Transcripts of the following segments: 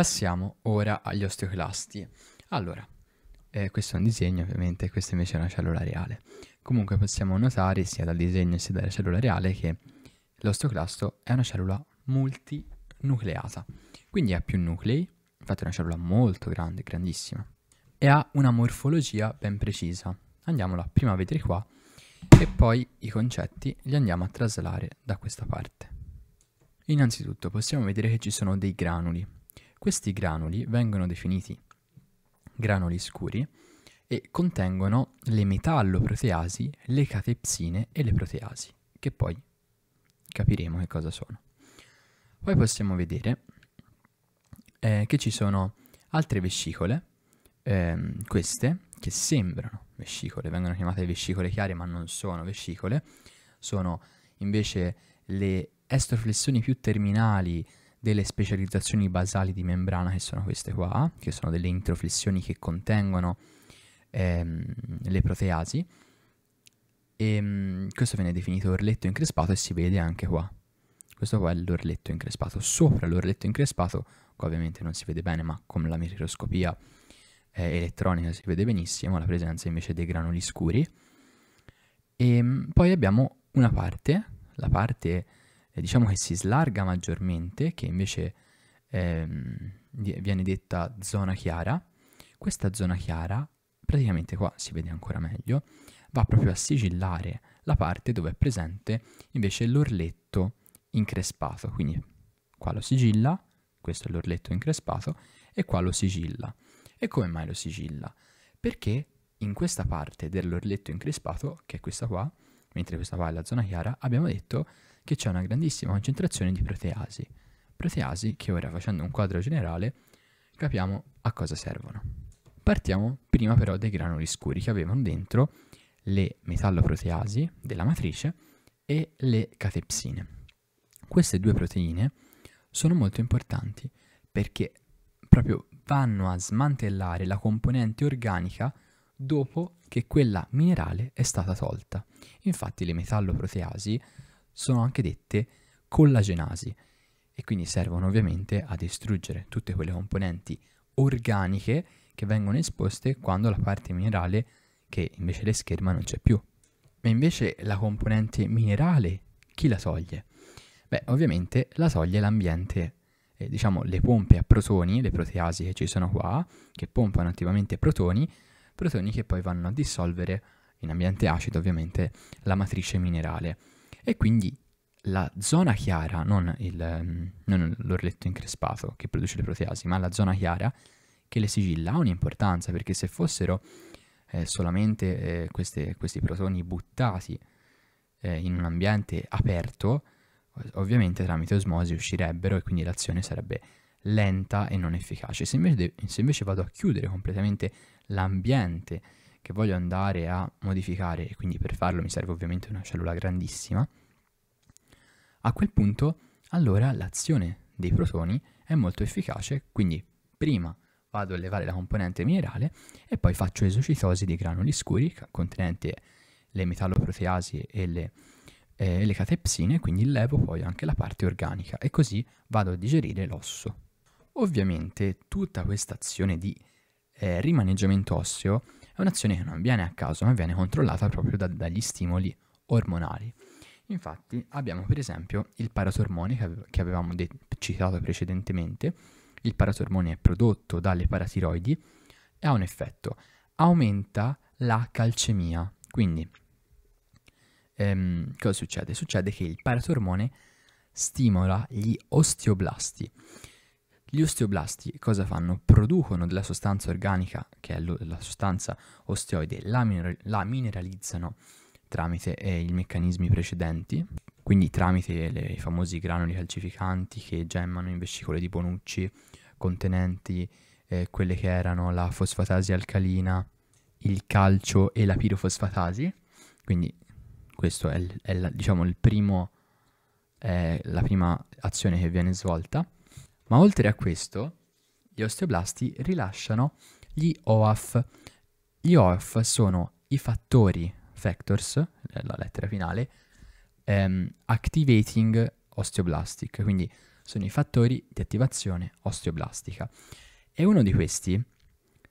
Passiamo ora agli osteoclasti. Allora, eh, questo è un disegno ovviamente, questa invece è una cellula reale. Comunque possiamo notare sia dal disegno sia dalla cellula reale che l'osteoclasto è una cellula multinucleata, quindi ha più nuclei, infatti è una cellula molto grande, grandissima, e ha una morfologia ben precisa. Andiamola prima a vedere qua e poi i concetti li andiamo a traslare da questa parte. Innanzitutto possiamo vedere che ci sono dei granuli, questi granuli vengono definiti granuli scuri e contengono le metalloproteasi, le catepsine e le proteasi, che poi capiremo che cosa sono. Poi possiamo vedere eh, che ci sono altre vescicole, ehm, queste, che sembrano vescicole, vengono chiamate vescicole chiare ma non sono vescicole, sono invece le estroflessioni più terminali delle specializzazioni basali di membrana, che sono queste qua, che sono delle introflessioni che contengono ehm, le proteasi. E, ehm, questo viene definito orletto increspato e si vede anche qua. Questo qua è l'orletto increspato. Sopra l'orletto increspato, qua ovviamente non si vede bene, ma con la microscopia eh, elettronica si vede benissimo la presenza invece dei granuli scuri. E ehm, poi abbiamo una parte, la parte eh, diciamo che si slarga maggiormente, che invece ehm, viene detta zona chiara, questa zona chiara, praticamente qua si vede ancora meglio, va proprio a sigillare la parte dove è presente invece l'orletto increspato, quindi qua lo sigilla, questo è l'orletto increspato, e qua lo sigilla. E come mai lo sigilla? Perché in questa parte dell'orletto increspato, che è questa qua, mentre questa qua è la zona chiara, abbiamo detto che c'è una grandissima concentrazione di proteasi. Proteasi che ora facendo un quadro generale capiamo a cosa servono. Partiamo prima però dai granuli scuri che avevano dentro le metalloproteasi della matrice e le catepsine. Queste due proteine sono molto importanti perché proprio vanno a smantellare la componente organica dopo che quella minerale è stata tolta. Infatti le metalloproteasi sono anche dette collagenasi e quindi servono ovviamente a distruggere tutte quelle componenti organiche che vengono esposte quando la parte minerale che invece le scherma non c'è più. Ma invece la componente minerale chi la toglie? Beh, ovviamente la toglie l'ambiente, eh, diciamo le pompe a protoni, le proteasi che ci sono qua, che pompano attivamente protoni, protoni che poi vanno a dissolvere in ambiente acido ovviamente la matrice minerale e quindi la zona chiara, non, il, mm, non l'orletto increspato che produce le proteasi, ma la zona chiara che le sigilla ha un'importanza perché se fossero eh, solamente eh, queste, questi protoni buttati eh, in un ambiente aperto, ovviamente tramite osmosi uscirebbero e quindi l'azione sarebbe lenta e non efficace. Se invece, se invece vado a chiudere completamente l'ambiente che voglio andare a modificare e quindi per farlo mi serve ovviamente una cellula grandissima, a quel punto allora l'azione dei protoni è molto efficace, quindi prima vado a levare la componente minerale e poi faccio esocitosi di granuli scuri contenenti le metalloproteasi e le, eh, le catepsine, quindi levo poi anche la parte organica e così vado a digerire l'osso. Ovviamente tutta questa azione di eh, rimaneggiamento osseo è un'azione che non avviene a caso, ma viene controllata proprio da, dagli stimoli ormonali. Infatti abbiamo per esempio il paratormone che, avevamo de- citato precedentemente, il paratormone è prodotto dalle paratiroidi e ha un effetto, aumenta la calcemia. Quindi ehm, cosa succede? Succede che il paratormone stimola gli osteoblasti gli osteoblasti cosa fanno? Producono della sostanza organica, che è la sostanza osteoide, la, miner- la mineralizzano tramite eh, i meccanismi precedenti, quindi tramite le, i famosi granuli calcificanti che gemmano in vescicole di Bonucci contenenti eh, quelle che erano la fosfatasi alcalina, il calcio e la pirofosfatasi, quindi questo è, l, è la, diciamo primo, eh, la prima azione che viene svolta ma oltre a questo, gli osteoblasti rilasciano gli OAF. Gli OAF sono i fattori factors, eh, la lettera finale, ehm, activating osteoblastic, quindi sono i fattori di attivazione osteoblastica. E uno di questi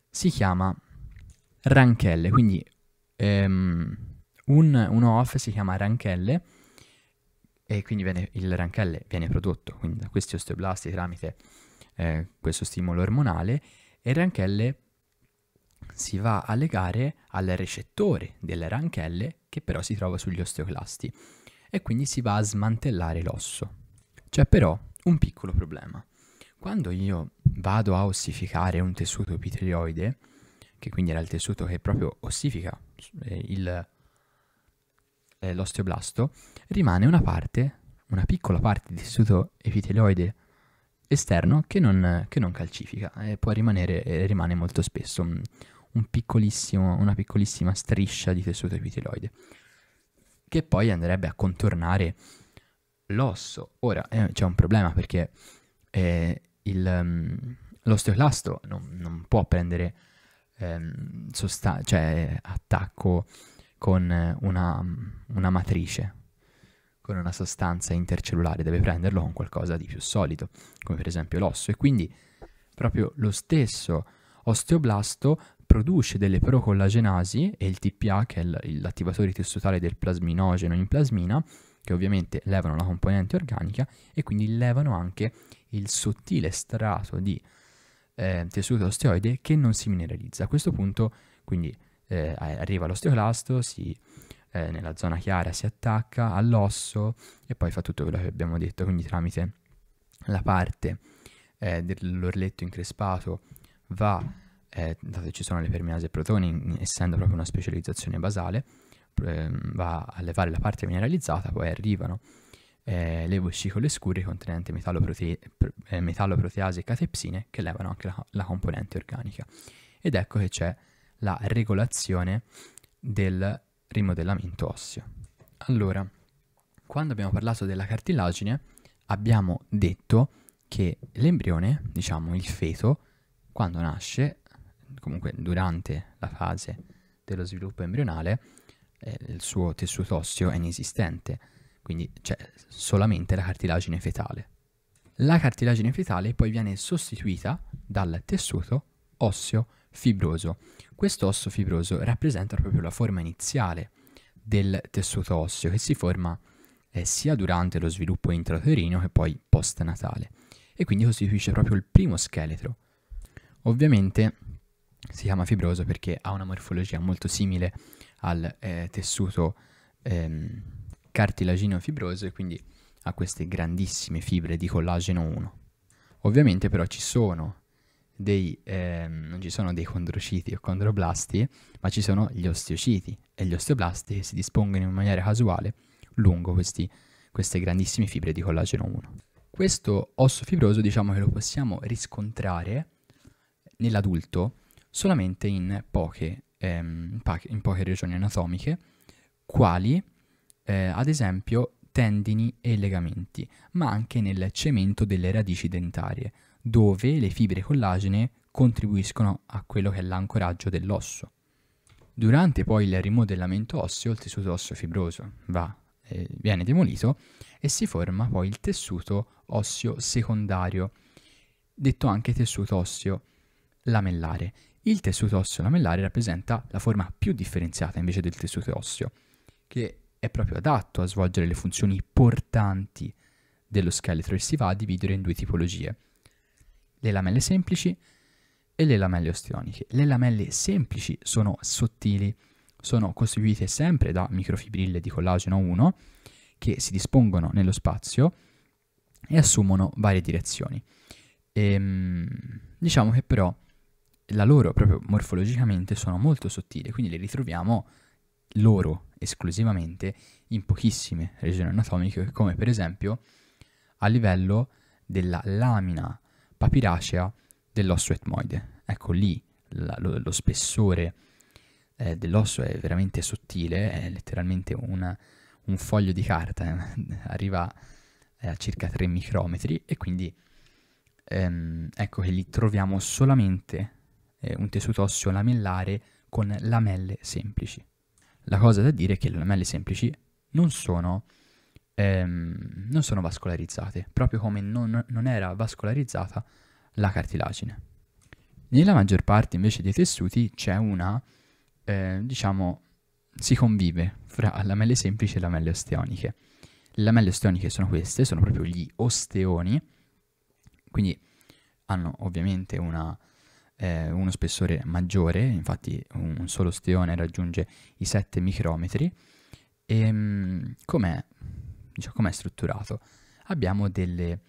si chiama ranchelle, quindi ehm, un, un OAF si chiama ranchelle e quindi viene, il ranchelle viene prodotto quindi, da questi osteoblasti tramite eh, questo stimolo ormonale e il ranchelle si va a legare al recettore delle ranchelle che però si trova sugli osteoclasti e quindi si va a smantellare l'osso. C'è però un piccolo problema. Quando io vado a ossificare un tessuto epitelioide, che quindi era il tessuto che proprio ossifica eh, il eh, l'osteoblasto, rimane una parte, una piccola parte di tessuto epiteloide esterno che non, che non calcifica e può rimanere, rimane molto spesso un piccolissimo, una piccolissima striscia di tessuto epiteloide che poi andrebbe a contornare l'osso. Ora eh, c'è un problema perché eh, il, um, mm, l'osteoclasto non, non, può prendere ehm, sosta- cioè, attacco con eh, una, mm, una matrice, con una sostanza intercellulare, deve prenderlo con qualcosa di più solido, come per esempio l'osso. E quindi proprio lo stesso osteoblasto produce delle procollagenasi e il TPA, che è l'attivatore tessutale del plasminogeno in plasmina, che ovviamente levano la componente organica e quindi levano anche il sottile strato di eh, tessuto osteoide che non si mineralizza. A questo punto, quindi eh, arriva l'osteoclasto, si, eh, nella zona chiara si attacca all'osso e poi fa tutto quello che abbiamo detto, quindi tramite la parte eh, dell'orletto increspato va, eh, dato che ci sono le perminasi protoni, essendo proprio una specializzazione basale, ehm, va a levare la parte mineralizzata, poi arrivano eh, le vescicole scure contenenti metalloprotease eh, e catepsine che levano anche la, la, componente organica. Ed ecco che c'è la regolazione del rimodellamento osseo. Allora, quando abbiamo parlato della cartilagine, abbiamo detto che l'embrione, diciamo il feto, quando nasce, comunque durante la fase dello sviluppo embrionale, eh, il suo tessuto osseo è inesistente, quindi c'è solamente la cartilagine fetale. La cartilagine fetale poi viene sostituita dal tessuto osseo fibroso. Questo osso fibroso rappresenta proprio la forma iniziale del tessuto osseo che si forma eh, sia durante lo sviluppo intrauterino che poi postnatale e quindi costituisce proprio il primo scheletro. Ovviamente si chiama fibroso perché ha una morfologia molto simile al eh, tessuto ehm, cartilagino fibroso e quindi ha queste grandissime fibre di collageno 1. Ovviamente però ci sono dei, ehm, non ci sono dei condrociti o condroblasti, ma ci sono gli osteociti e gli osteoblasti che si dispongono in maniera casuale lungo questi, queste grandissime fibre di collageno 1. Questo osso fibroso diciamo che lo possiamo riscontrare nell'adulto solamente in poche, ehm, in poche regioni anatomiche, quali eh, ad esempio tendini e legamenti, ma anche nel cemento delle radici dentarie dove le fibre collagene contribuiscono a quello che è l'ancoraggio dell'osso. Durante poi il rimodellamento osseo, il tessuto osseo fibroso va, eh, viene demolito e si forma poi il tessuto osseo secondario, detto anche tessuto osseo lamellare. Il tessuto osseo lamellare rappresenta la forma più differenziata invece del tessuto osseo, che è proprio adatto a svolgere le funzioni portanti dello scheletro e si va a dividere in due tipologie le lamelle semplici e le lamelle ostioniche. Le lamelle semplici sono sottili, sono costituite sempre da microfibrille di collageno 1 che si dispongono nello spazio e assumono varie direzioni. E, ehm, diciamo che però la loro proprio morfologicamente sono molto sottili, quindi le ritroviamo loro esclusivamente in pochissime regioni anatomiche, come per esempio a livello della lamina papiracea dell'osso etmoide. Ecco lì la, lo, lo, spessore eh, dell'osso è veramente sottile, è letteralmente una, un foglio di carta, eh. arriva eh, a circa 3 micrometri e quindi ehm, ecco che lì troviamo solamente eh, un tessuto osseo lamellare con lamelle semplici. La cosa da dire è che le lamelle semplici non sono ehm, non sono vascolarizzate, proprio come non, non era vascolarizzata la cartilagine. Nella maggior parte invece dei tessuti c'è una, eh, diciamo, si convive fra lamelle semplici e lamelle osteoniche. Le lamelle osteoniche sono queste, sono proprio gli osteoni, quindi hanno ovviamente una, eh, uno spessore maggiore, infatti un, solo osteone raggiunge i 7 micrometri. E ehm, com'è diciamo, com'è strutturato? Abbiamo delle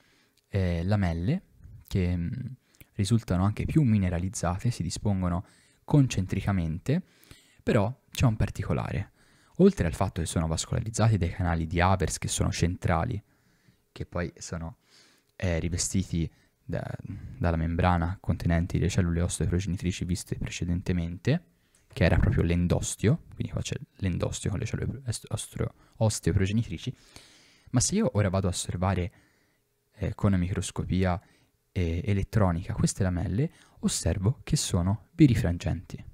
eh, lamelle che mh, mm, risultano anche più mineralizzate, si dispongono concentricamente, però c'è un particolare. Oltre al fatto che sono vascolarizzati dai canali di Avers che sono centrali, che poi sono eh, rivestiti da, dalla membrana contenente le cellule osteoprogenitrici viste precedentemente, che era proprio l'endostio, quindi qua c'è l'endostio con le cellule osteo, osteoprogenitrici, ma se io ora vado a osservare eh, con microscopia eh, elettronica queste lamelle, osservo che sono birifrangenti.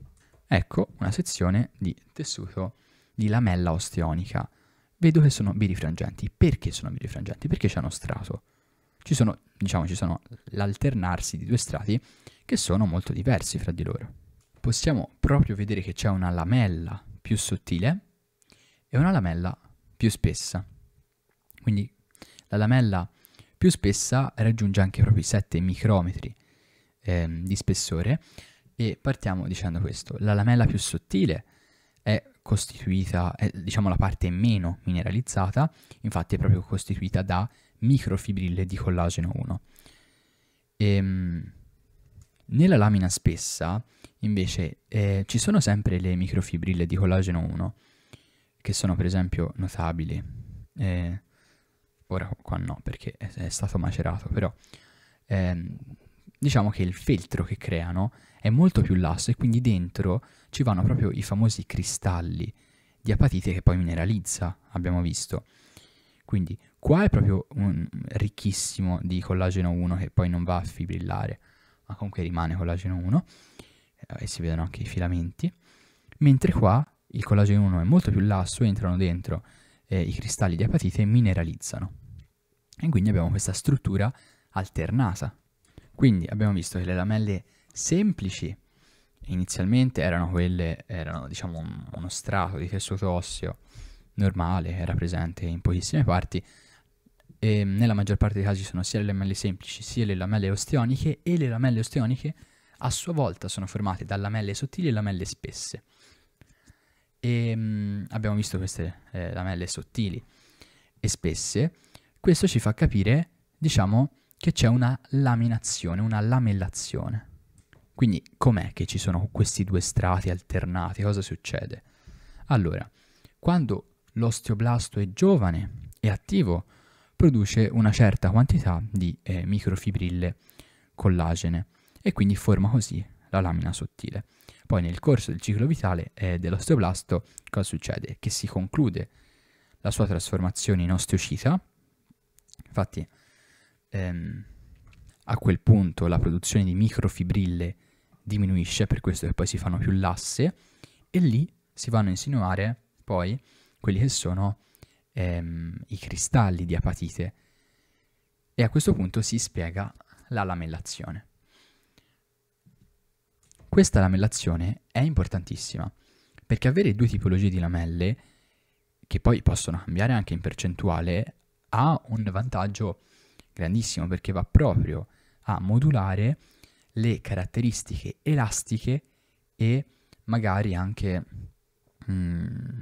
Ecco una sezione di tessuto di lamella osteonica. Vedo che sono birifrangenti. Perché sono birifrangenti? Perché c'è uno strato. Ci sono, diciamo, ci sono l'alternarsi di due strati che sono molto diversi fra di loro. Possiamo proprio vedere che c'è una lamella più sottile e una lamella più spessa. Quindi la lamella più spessa raggiunge anche proprio i 7 micrometri ehm, di spessore e partiamo dicendo questo, la lamella più sottile è costituita, è, diciamo la parte meno mineralizzata, infatti è proprio costituita da microfibrille di collageno 1. Ehm, nella lamina spessa invece eh, ci sono sempre le microfibrille di collageno 1 che sono per esempio notabili. Eh, ora qua no perché è, è stato macerato, però ehm, diciamo che il feltro che creano è molto più lasso e quindi dentro ci vanno proprio i famosi cristalli di apatite che poi mineralizza, abbiamo visto. Quindi qua è proprio un, ricchissimo di collageno 1 che poi non va a fibrillare, ma comunque rimane collageno 1 eh, e si vedono anche i filamenti, mentre qua il collageno 1 è molto più lasso, entrano dentro eh, i cristalli di apatite mineralizzano. E quindi abbiamo questa struttura alternata. Quindi abbiamo visto che le lamelle semplici inizialmente erano quelle, erano diciamo un, uno strato di tessuto osseo normale, era presente in pochissime parti, e nella maggior parte dei casi sono sia le lamelle semplici sia le lamelle osteoniche e le lamelle osteoniche a sua volta sono formate da lamelle sottili e lamelle spesse. E ehm, mh, abbiamo visto queste eh, lamelle sottili e spesse. Questo ci fa capire, diciamo, che c'è una laminazione, una lamellazione. Quindi com'è che ci sono questi due strati alternati? Cosa succede? Allora, quando l'osteoblasto è giovane e attivo, produce una certa quantità di eh, microfibrille collagene e quindi forma così la lamina sottile. Poi nel corso del ciclo vitale eh, dell'osteoblasto cosa succede? Che si conclude la sua trasformazione in osteocita, infatti ehm, a quel punto la produzione di microfibrille diminuisce, per questo che poi si fanno più lasse, e lì si vanno a insinuare poi quelli che sono ehm, i cristalli di apatite. E a questo punto si spiega la lamellazione. Questa lamellazione è importantissima perché avere due tipologie di lamelle, che poi possono cambiare anche in percentuale, ha un vantaggio grandissimo perché va proprio a modulare le caratteristiche elastiche e magari anche mh, mm,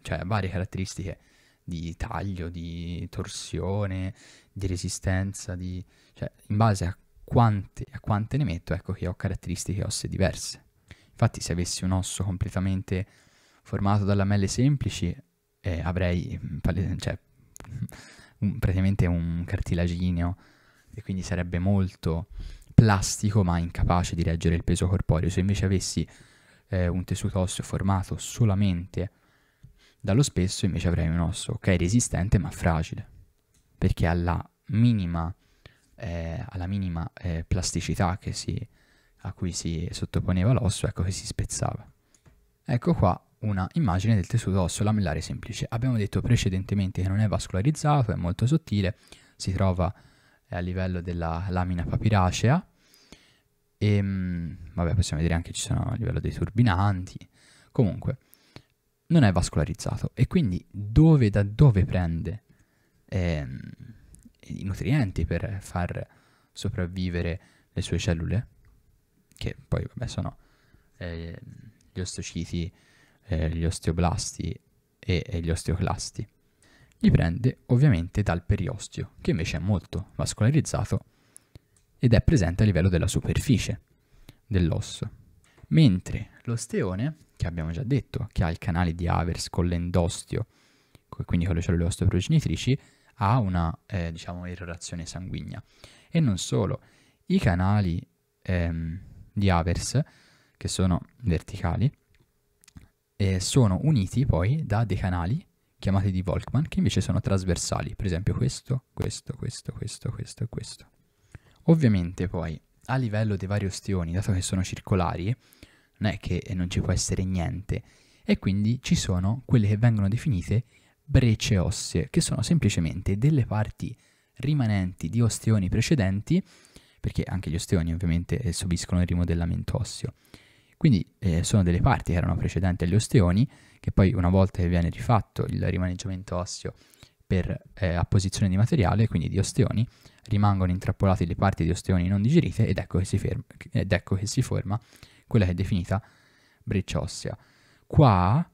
cioè varie caratteristiche di taglio, di torsione, di resistenza, di, cioè in base a quante, a quante ne metto, ecco che ho caratteristiche ossee diverse. Infatti se avessi un osso completamente formato da lamelle semplici, eh, avrei mm, cioè, un, praticamente un cartilagineo e quindi sarebbe molto plastico ma incapace di reggere il peso corporeo. Se invece avessi eh, un tessuto osseo formato solamente dallo spesso, invece avrei un osso che è resistente ma fragile, perché alla minima eh, alla minima eh, plasticità si, a cui si sottoponeva l'osso, ecco che si spezzava. Ecco qua una immagine del tessuto osso lamellare semplice. Abbiamo detto precedentemente che non è vascolarizzato, è molto sottile, si trova eh, a livello della lamina papiracea e ehm, vabbè possiamo vedere anche ci sono a livello dei turbinanti. Comunque non è vascolarizzato e quindi dove da dove prende ehm, i nutrienti per far sopravvivere le sue cellule, che poi vabbè, sono eh, gli osteociti, eh, gli osteoblasti e, e gli osteoclasti. Li prende ovviamente dal periostio, che invece è molto vascolarizzato ed è presente a livello della superficie dell'osso. Mentre l'osteone, che abbiamo già detto, che ha il canale di Avers con l'endostio, quindi con le cellule osteoprogenitrici, ha una eh, diciamo, irrorazione sanguigna. E non solo, i canali ehm, di Avers, che sono verticali, eh, sono uniti poi da dei canali chiamati di Volkmann che invece sono trasversali, per esempio questo, questo, questo, questo, questo e questo. Ovviamente poi a livello dei vari ostioni, dato che sono circolari, non è che non ci può essere niente e quindi ci sono quelle che vengono definite brecce ossee, che sono semplicemente delle parti rimanenti di osteoni precedenti, perché anche gli osteoni ovviamente eh, subiscono il rimodellamento osseo. Quindi eh, sono delle parti che erano precedenti agli osteoni, che poi una volta che viene rifatto il rimaneggiamento osseo per eh, apposizione di materiale, quindi di osteoni, rimangono intrappolate le parti di osteoni non digerite ed ecco che si, ferma, ed ecco che si forma quella che è definita breccia ossea. Qua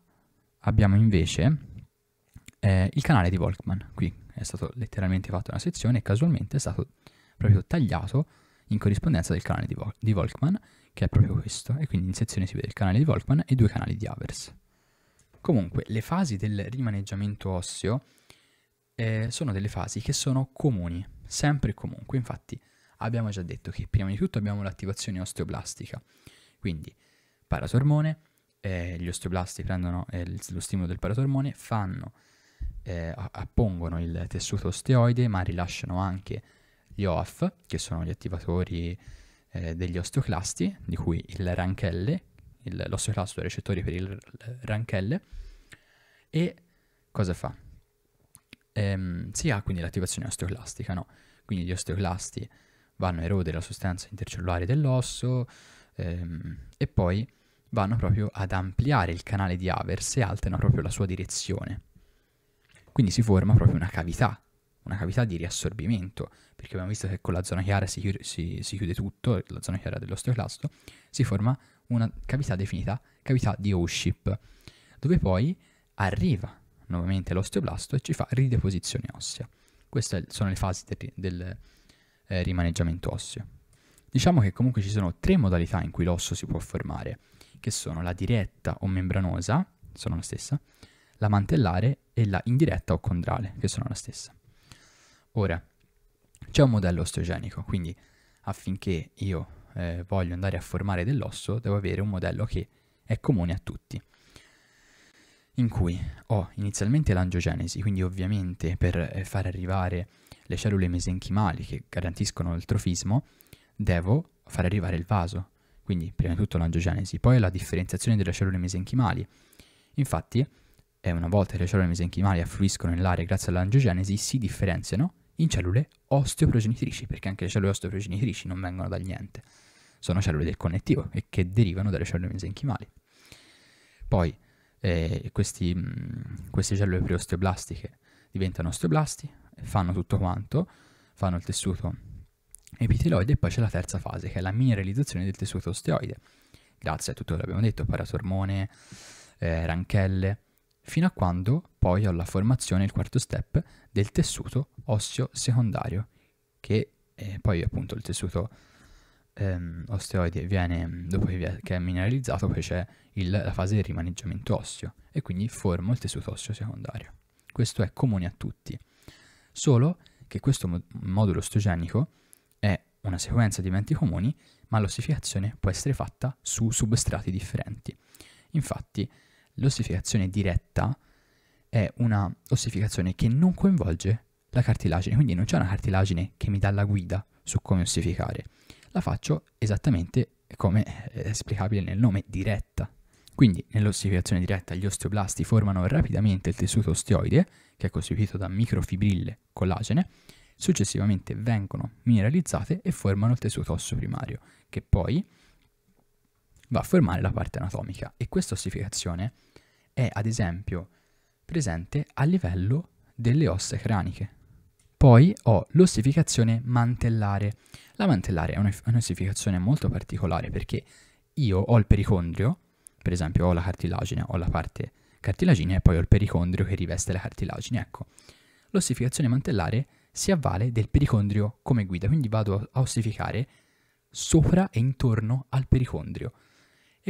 abbiamo invece eh, il canale di Volkman, qui è stato letteralmente fatto una sezione e casualmente è stato proprio tagliato in corrispondenza del canale di, Vol- di, Volkman, che è proprio questo, e quindi in sezione si vede il canale di Volkman e due canali di Avers. Comunque, le fasi del rimaneggiamento osseo eh, sono delle fasi che sono comuni, sempre e comunque, infatti abbiamo già detto che prima di tutto abbiamo l'attivazione osteoblastica, quindi paratormone, eh, gli osteoblasti prendono eh, lo stimolo del paratormone, fanno eh, appongono il tessuto osteoide ma rilasciano anche gli OAF, che sono gli attivatori eh, degli osteoclasti, di cui il ranchelle, il, l'osteoclasto è recettore per il ranchelle, e cosa fa? Ehm, si ha quindi l'attivazione osteoclastica, no? Quindi gli osteoclasti vanno a erodere la sostanza intercellulare dell'osso ehm, e poi vanno proprio ad ampliare il canale di Havers e alterano proprio la sua direzione. Quindi si forma proprio una cavità, una cavità di riassorbimento, perché abbiamo visto che con la zona chiara si, chiude, si, si chiude tutto, la zona chiara dell'osteoclasto, si forma una cavità definita cavità di O-Ship, dove poi arriva nuovamente l'osteoblasto e ci fa rideposizione ossea. Queste sono le fasi del, del eh, rimaneggiamento osseo. Diciamo che comunque ci sono tre modalità in cui l'osso si può formare, che sono la diretta o membranosa, sono la stessa, la mantellare e la indiretta o condrale, che sono la stessa. Ora, c'è un modello osteogenico, quindi affinché io eh, voglio andare a formare dell'osso, devo avere un modello che è comune a tutti, in cui ho inizialmente l'angiogenesi, quindi ovviamente per eh, far arrivare le cellule mesenchimali che garantiscono il trofismo, devo far arrivare il vaso, quindi prima di tutto l'angiogenesi, poi la differenziazione delle cellule mesenchimali. Infatti e una volta che le cellule mesenchimali affluiscono nell'aria grazie all'angiogenesi, si differenziano in cellule osteoprogenitrici, perché anche le cellule osteoprogenitrici non vengono dal niente, sono cellule del connettivo e che derivano dalle cellule mesenchimali. Poi eh, questi, mh, mm, queste cellule preosteoblastiche diventano osteoblasti, fanno tutto quanto, fanno il tessuto epiteloide e poi c'è la terza fase che è la mineralizzazione del tessuto osteoide. Grazie a tutto quello che abbiamo detto, paratormone, eh, ranchelle, fino a quando poi ho la formazione, il quarto step, del tessuto osseo secondario, che eh, poi appunto il tessuto ehm, osteoide viene, dopo che è mineralizzato, poi c'è il, la fase del rimaneggiamento osseo e quindi formo il tessuto osseo secondario. Questo è comune a tutti, solo che questo modulo osteogenico è una sequenza di eventi comuni, ma l'ossificazione può essere fatta su substrati differenti. Infatti, l'ossificazione diretta è una ossificazione che non coinvolge la cartilagine, quindi non c'è una cartilagine che mi dà la guida su come ossificare, la faccio esattamente come è esplicabile nel nome diretta. Quindi nell'ossificazione diretta gli osteoblasti formano rapidamente il tessuto osteoide, che è costituito da microfibrille collagene, successivamente vengono mineralizzate e formano il tessuto osso primario, che poi va a formare la parte anatomica e questa ossificazione è ad esempio presente a livello delle ossa craniche. Poi ho l'ossificazione mantellare. La mantellare è un'ossificazione molto particolare perché io ho il pericondrio, per esempio ho la cartilagine, ho la parte cartilaginea e poi ho il pericondrio che riveste la cartilagine. Ecco, l'ossificazione mantellare si avvale del pericondrio come guida, quindi vado a ossificare sopra e intorno al pericondrio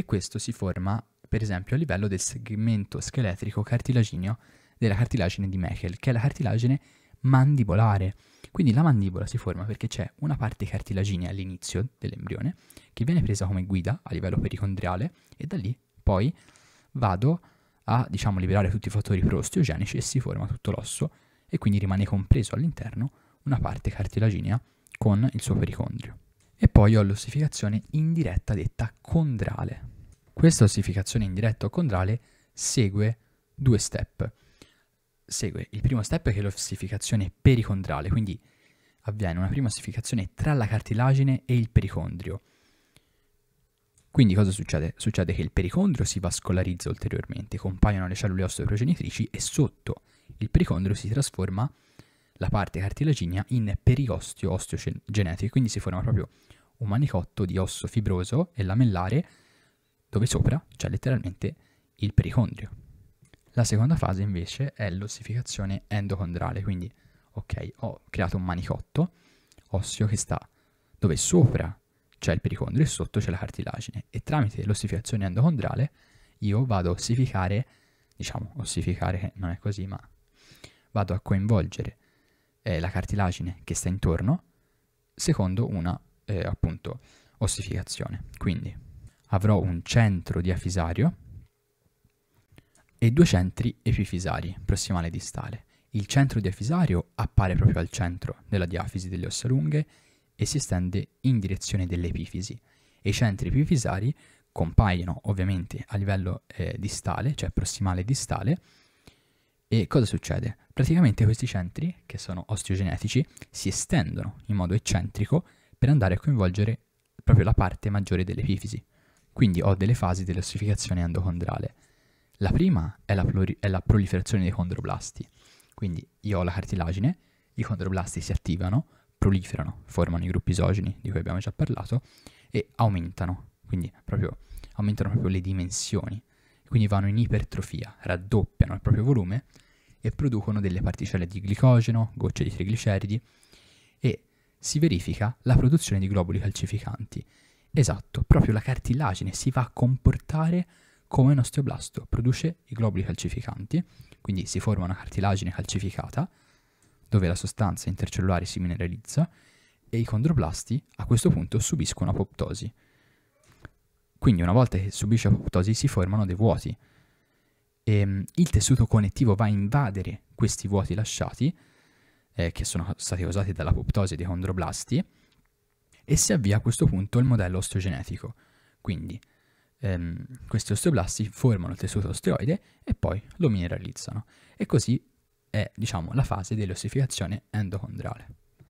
e questo si forma per esempio a livello del segmento scheletrico cartilagineo della cartilagine di Mechel, che è la cartilagine mandibolare. Quindi la mandibola si forma perché c'è una parte cartilaginea all'inizio dell'embrione che viene presa come guida a livello pericondriale e da lì poi vado a diciamo, liberare tutti i fattori proosteogenici e si forma tutto l'osso e quindi rimane compreso all'interno una parte cartilaginea con il suo pericondrio. E poi ho l'ossificazione indiretta detta condrale. Questa ossificazione indiretta o condrale segue due step. Segue il primo step che è l'ossificazione pericondrale, quindi avviene una prima ossificazione tra la cartilagine e il pericondrio. Quindi cosa succede? Succede che il pericondrio si vascolarizza ulteriormente, compaiono le cellule osteoprogenitrici e sotto il pericondrio si trasforma la parte cartilaginea in periostio osteogenetico, quindi si forma proprio un manicotto di osso fibroso e lamellare dove sopra c'è letteralmente il pericondrio. La seconda fase invece è l'ossificazione endocondrale, quindi ok, ho creato un manicotto osseo che sta dove sopra c'è il pericondrio e sotto c'è la cartilagine e tramite l'ossificazione endocondrale io vado a ossificare, diciamo ossificare non è così, ma vado a coinvolgere eh, la cartilagine che sta intorno, secondo una eh, appunto ossificazione. Quindi avrò un centro diafisario e due centri epifisari, prossimale e distale. Il centro diafisario appare proprio al centro della diafisi delle ossa lunghe e si estende in direzione dell'epifisi. i centri epifisari compaiono ovviamente a livello eh, distale, cioè prossimale e distale, e cosa succede? Praticamente questi centri, che sono osteogenetici, si estendono in modo eccentrico per andare a coinvolgere proprio la parte maggiore dell'epifisi. Quindi ho delle fasi dell'ossificazione endocondrale. La prima è la, è la proliferazione dei condroblasti. Quindi io ho la cartilagine, i condroblasti si attivano, proliferano, formano i gruppi isogeni di cui abbiamo già parlato e aumentano, quindi proprio, aumentano proprio le dimensioni, quindi vanno in ipertrofia, raddoppiano il proprio volume e producono delle particelle di glicogeno, gocce di trigliceridi e si verifica la produzione di globuli calcificanti. Esatto, proprio la cartilagine si va a comportare come un osteoblasto, produce i globuli calcificanti, quindi si forma una cartilagine calcificata dove la sostanza intercellulare si mineralizza e i condroblasti a questo punto subiscono apoptosi. Quindi una volta che subisce apoptosi si formano dei vuoti, ehm, il tessuto connettivo va a invadere questi vuoti lasciati, eh, che sono stati causati dall'apoptosi dei condroblasti, e si avvia a questo punto il modello osteogenetico. Quindi ehm, questi osteoblasti formano il tessuto osteoide e poi lo mineralizzano. E così è diciamo, la fase dell'ossificazione endocondrale.